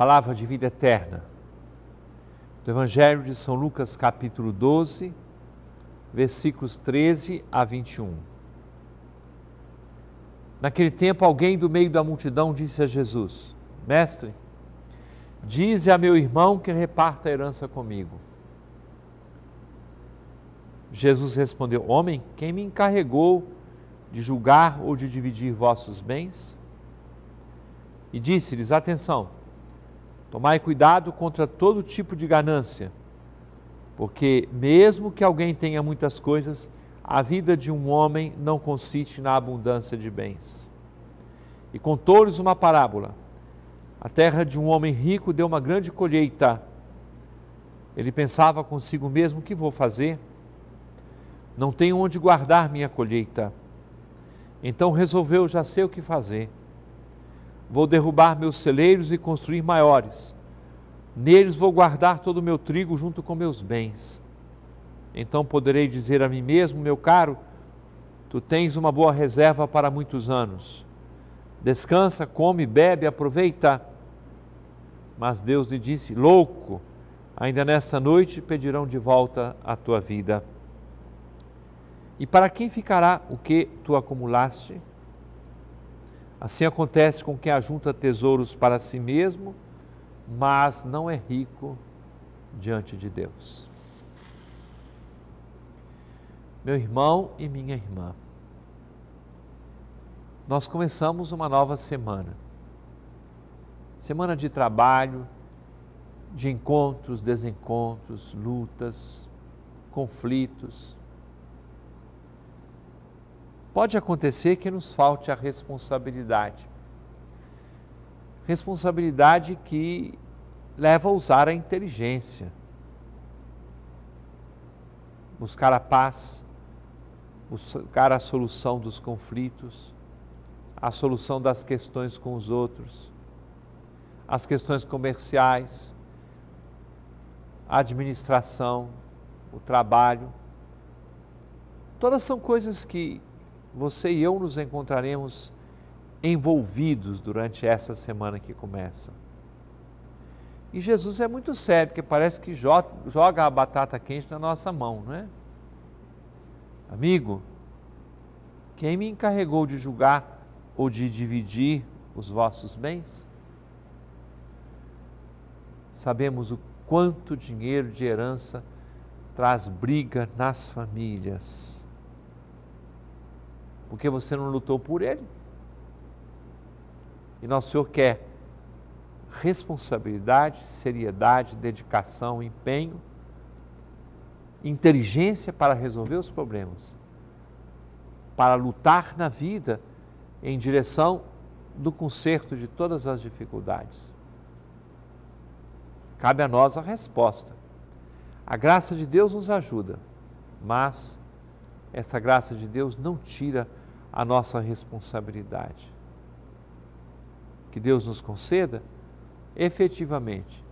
palavra de vida eterna, do Evangelho de São Lucas, capítulo 12, versículos 13 a 21. Naquele tempo, alguém do meio da multidão disse a Jesus: Mestre, dize a meu irmão que reparta a herança comigo. Jesus respondeu: Homem, quem me encarregou de julgar ou de dividir vossos bens? E disse-lhes: Atenção Tomai cuidado contra todo tipo de ganância, porque mesmo que alguém tenha muitas coisas, a vida de um homem não consiste na abundância de bens. E contou-lhes uma parábola. A terra de um homem rico deu uma grande colheita. Ele pensava consigo mesmo: o que vou fazer? Não tenho onde guardar minha colheita. Então resolveu: já sei o que fazer Vou derrubar meus celeiros e construir maiores. Neles vou guardar todo o meu trigo junto com meus bens. Então poderei dizer a mim mesmo, meu caro, tu tens uma boa reserva para muitos anos. Descansa, come, bebe, aproveita. Mas Deus lhe disse: Louco, ainda nessa noite pedirão de volta a tua vida. E para quem ficará o que tu acumulaste? Assim acontece com quem ajunta tesouros para si mesmo, mas não é rico diante de Deus. Meu irmão e minha irmã, nós começamos uma nova semana. Semana de trabalho, de encontros, desencontros, lutas, conflitos pode acontecer que nos falte a responsabilidade. Responsabilidade que leva a usar a inteligência, buscar a paz, buscar a solução dos conflitos, a solução das questões com os outros, as questões comerciais, a administração, o trabalho. Todas são coisas que você e eu nos encontraremos envolvidos durante essa semana que começa. E Jesus é muito sério, porque parece que joga a batata quente na nossa mão, não é? Amigo, quem me encarregou de julgar ou de dividir os vossos bens? Sabemos o quanto dinheiro de herança traz briga nas famílias porque você não lutou por ele. E nosso Senhor quer responsabilidade, seriedade, dedicação, empenho, inteligência para resolver os problemas, para lutar na vida em direção do conserto de todas as dificuldades. Cabe a nós a resposta. A graça de Deus nos ajuda, mas essa graça de Deus não tira a nossa responsabilidade. Que Deus nos conceda efetivamente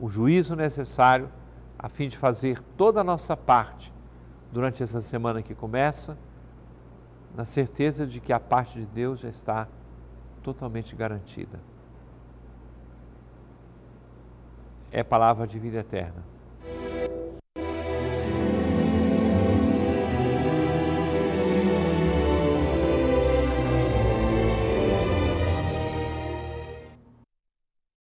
o juízo necessário a fim de fazer toda a nossa parte durante essa semana que começa, na certeza de que a parte de Deus já está totalmente garantida. É palavra de vida eterna.